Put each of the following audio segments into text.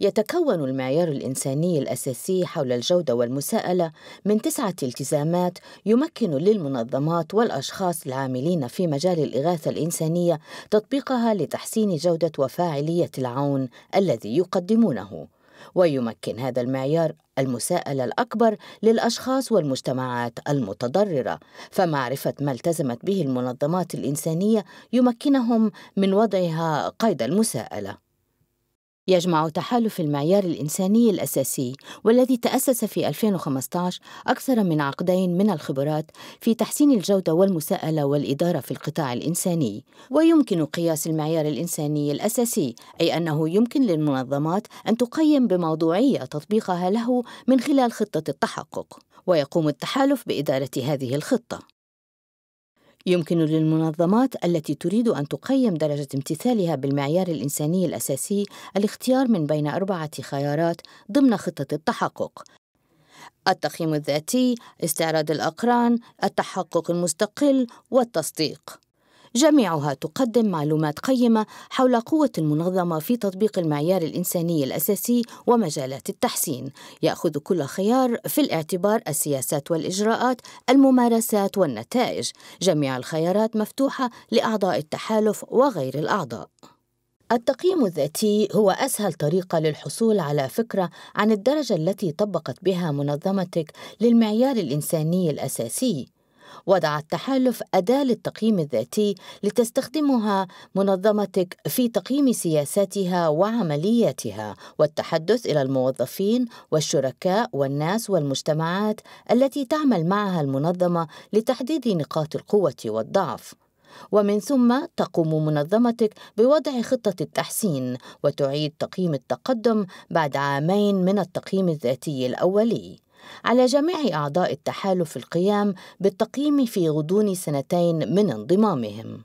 يتكون المعيار الإنساني الأساسي حول الجودة والمساءلة من تسعة التزامات يمكن للمنظمات والأشخاص العاملين في مجال الإغاثة الإنسانية تطبيقها لتحسين جودة وفاعلية العون الذي يقدمونه ويمكن هذا المعيار المساءله الاكبر للاشخاص والمجتمعات المتضرره فمعرفه ما التزمت به المنظمات الانسانيه يمكنهم من وضعها قيد المساءله يجمع تحالف المعيار الإنساني الأساسي والذي تأسس في 2015 أكثر من عقدين من الخبرات في تحسين الجودة والمساءلة والإدارة في القطاع الإنساني ويمكن قياس المعيار الإنساني الأساسي أي أنه يمكن للمنظمات أن تقيم بموضوعية تطبيقها له من خلال خطة التحقق ويقوم التحالف بإدارة هذه الخطة يمكن للمنظمات التي تريد أن تقيم درجة امتثالها بالمعيار الإنساني الأساسي الاختيار من بين أربعة خيارات ضمن خطة التحقق التقييم الذاتي، استعراض الأقران، التحقق المستقل والتصديق جميعها تقدم معلومات قيمة حول قوة المنظمة في تطبيق المعيار الإنساني الأساسي ومجالات التحسين يأخذ كل خيار في الاعتبار السياسات والإجراءات الممارسات والنتائج جميع الخيارات مفتوحة لأعضاء التحالف وغير الأعضاء التقييم الذاتي هو أسهل طريقة للحصول على فكرة عن الدرجة التي طبقت بها منظمتك للمعيار الإنساني الأساسي وضع التحالف أداة للتقييم الذاتي لتستخدمها منظمتك في تقييم سياساتها وعملياتها والتحدث إلى الموظفين والشركاء والناس والمجتمعات التي تعمل معها المنظمة لتحديد نقاط القوة والضعف. ومن ثم تقوم منظمتك بوضع خطة التحسين وتعيد تقييم التقدم بعد عامين من التقييم الذاتي الأولي. على جميع أعضاء التحالف القيام بالتقييم في غضون سنتين من انضمامهم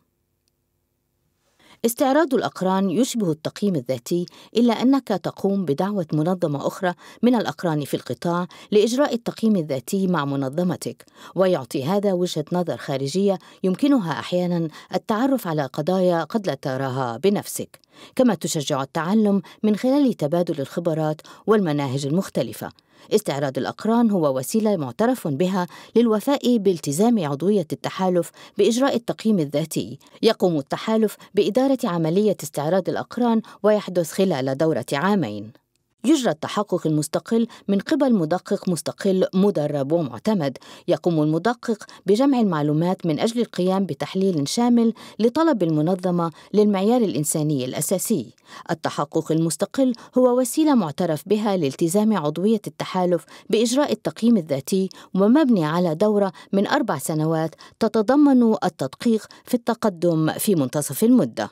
استعراض الأقران يشبه التقييم الذاتي إلا أنك تقوم بدعوة منظمة أخرى من الأقران في القطاع لإجراء التقييم الذاتي مع منظمتك ويعطي هذا وجهة نظر خارجية يمكنها أحيانا التعرف على قضايا قد لا تراها بنفسك كما تشجع التعلم من خلال تبادل الخبرات والمناهج المختلفة استعراض الأقران هو وسيلة معترف بها للوفاء بالتزام عضوية التحالف بإجراء التقييم الذاتي يقوم التحالف بإدارة عملية استعراض الأقران ويحدث خلال دورة عامين يجرى التحقق المستقل من قبل مدقق مستقل مدرب ومعتمد يقوم المدقق بجمع المعلومات من أجل القيام بتحليل شامل لطلب المنظمة للمعيار الإنساني الأساسي التحقق المستقل هو وسيلة معترف بها لالتزام عضوية التحالف بإجراء التقييم الذاتي ومبني على دورة من أربع سنوات تتضمن التدقيق في التقدم في منتصف المده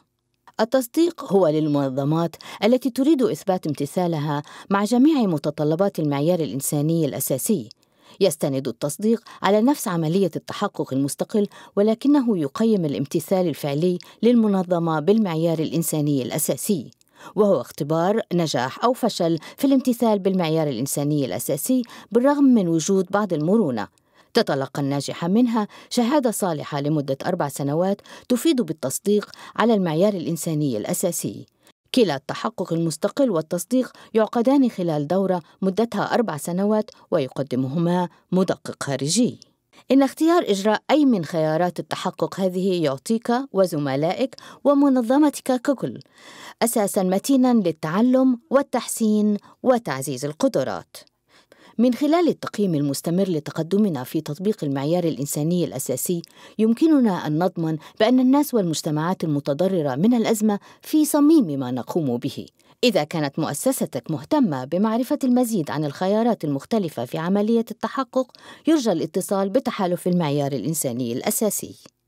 التصديق هو للمنظمات التي تريد إثبات امتثالها مع جميع متطلبات المعيار الإنساني الأساسي يستند التصديق على نفس عملية التحقق المستقل ولكنه يقيم الامتثال الفعلي للمنظمة بالمعيار الإنساني الأساسي وهو اختبار نجاح أو فشل في الامتثال بالمعيار الإنساني الأساسي بالرغم من وجود بعض المرونة تتلقى الناجحة منها شهادة صالحة لمدة أربع سنوات تفيد بالتصديق على المعيار الإنساني الأساسي كلا التحقق المستقل والتصديق يعقدان خلال دورة مدتها أربع سنوات ويقدمهما مدقق خارجي إن اختيار إجراء أي من خيارات التحقق هذه يعطيك وزملائك ومنظمتك ككل أساسا متينا للتعلم والتحسين وتعزيز القدرات من خلال التقييم المستمر لتقدمنا في تطبيق المعيار الإنساني الأساسي يمكننا أن نضمن بأن الناس والمجتمعات المتضررة من الأزمة في صميم ما نقوم به إذا كانت مؤسستك مهتمة بمعرفة المزيد عن الخيارات المختلفة في عملية التحقق يرجى الاتصال بتحالف المعيار الإنساني الأساسي